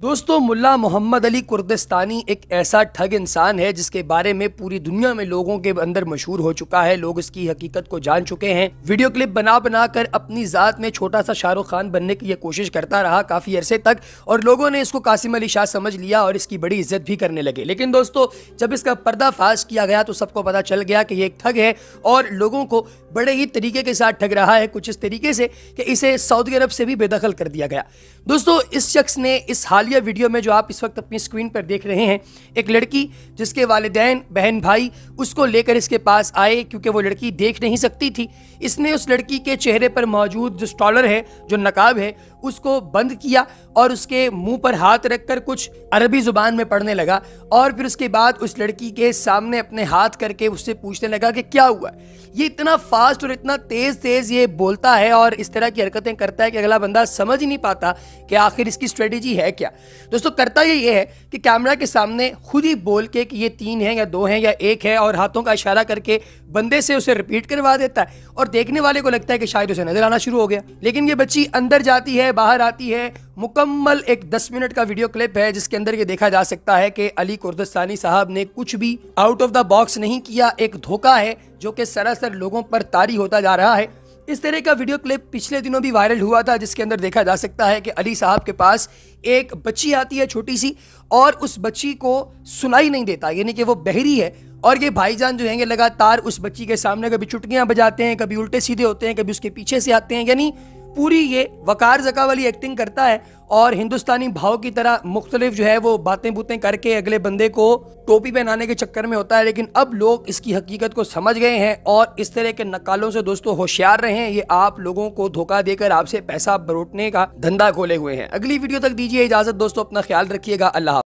दोस्तों मुल्ला मोहम्मद अली कुर्दिस्तानी एक ऐसा ठग इंसान है जिसके बारे में पूरी दुनिया में लोगों के अंदर मशहूर हो चुका है लोग इसकी हकीकत को जान चुके हैं वीडियो क्लिप बना बना कर अपनी ज़ात में छोटा सा शाहरुख खान बनने की यह कोशिश करता रहा काफ़ी अरसे तक और लोगों ने इसको कासिम अली शाह समझ लिया और इसकी बड़ी इज्जत भी करने लगे लेकिन दोस्तों जब इसका पर्दाफाश किया गया तो सबको पता चल गया कि ये एक ठग है और लोगों को बड़े ही तरीके के साथ ठग रहा है कुछ इस तरीके से कि इसे सऊदी अरब से भी बेदखल कर दिया गया दोस्तों इस शख्स ने इस हाल हालिया वीडियो में जो आप इस वक्त अपनी स्क्रीन पर देख रहे हैं एक लड़की जिसके वालदेन बहन भाई उसको लेकर इसके पास आए क्योंकि वो लड़की देख नहीं सकती थी इसने उस लड़की के चेहरे पर मौजूद जो स्टॉलर है जो नकाब है उसको बंद किया और उसके मुंह पर हाथ रखकर कुछ अरबी ज़ुबान में पढ़ने लगा और फिर उसके बाद उस लड़की के सामने अपने हाथ करके उससे पूछने लगा कि क्या हुआ ये इतना फास्ट और इतना तेज़ तेज़ ये बोलता है और इस तरह की हरकतें करता है कि अगला बंदा समझ ही नहीं पाता कि आखिर इसकी स्ट्रेटेजी है क्या दोस्तों करता ये ये है कि कैमरा के सामने खुद ही बोल के कि ये तीन है या दो है या एक है और हाथों का इशारा करके बंदे से उसे रिपीट करवा देता है और देखने वाले को लगता है कि शायद उसे नजर आना शुरू हो गया लेकिन ये बच्ची अंदर जाती है बाहर आती है मुकम्मल एक दस मिनट का वीडियो क्लिप है जिसके अंदर ये देखा जा सकता है कि अली कुर्दस्तानी साहब ने कुछ भी आउट ऑफ द बॉक्स नहीं किया एक धोखा है जो कि सरासर लोगों पर तारी होता जा रहा है इस तरह का वीडियो क्लिप पिछले दिनों भी वायरल हुआ था जिसके अंदर देखा जा सकता है कि अली साहब के पास एक बच्ची आती है छोटी सी और उस बच्ची को सुनाई नहीं देता यानी कि वो बहरी है और ये भाईजान जो हैंगे लगातार उस बच्ची के सामने कभी चुटकियां बजाते हैं कभी उल्टे सीधे होते हैं कभी उसके पीछे से आते हैं यानी पूरी ये वकार जका वाली एक्टिंग करता है और हिंदुस्तानी भाव की तरह मुख्तलिफ जो है वो बातें बूतें करके अगले बंदे को टोपी पहनाने के चक्कर में होता है लेकिन अब लोग इसकी हकीकत को समझ गए हैं और इस तरह के नकालों से दोस्तों होशियार रहें ये आप लोगों को धोखा देकर आपसे पैसा बरोटने का धंधा खोले हुए हैं अगली वीडियो तक दीजिए इजाजत दोस्तों अपना ख्याल रखिएगा अल्लाह